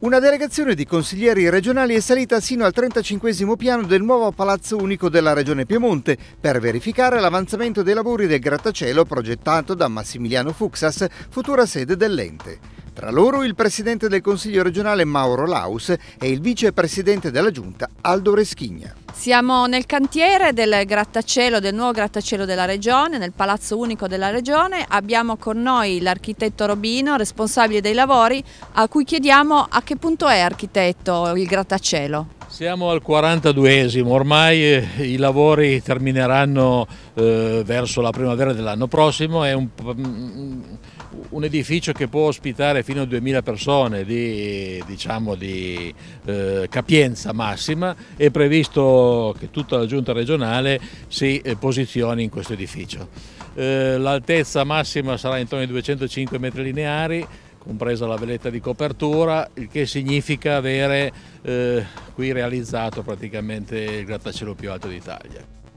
Una delegazione di consiglieri regionali è salita sino al 35 piano del nuovo Palazzo Unico della Regione Piemonte per verificare l'avanzamento dei lavori del grattacielo progettato da Massimiliano Fuxas, futura sede dell'ente. Tra loro il presidente del Consiglio regionale Mauro Laus e il vicepresidente della Giunta Aldo Reschigna. Siamo nel cantiere del grattacielo, del nuovo grattacielo della Regione, nel Palazzo Unico della Regione. Abbiamo con noi l'architetto Robino, responsabile dei lavori, a cui chiediamo a che punto è architetto il grattacielo. Siamo al 42esimo, ormai eh, i lavori termineranno eh, verso la primavera dell'anno prossimo, è un, mm, un edificio che può ospitare fino a 2000 persone di, diciamo, di eh, capienza massima, è previsto che tutta la giunta regionale si eh, posizioni in questo edificio. Eh, L'altezza massima sarà intorno ai 205 metri lineari, compresa la veletta di copertura, il che significa avere eh, qui realizzato praticamente il grattacielo più alto d'Italia.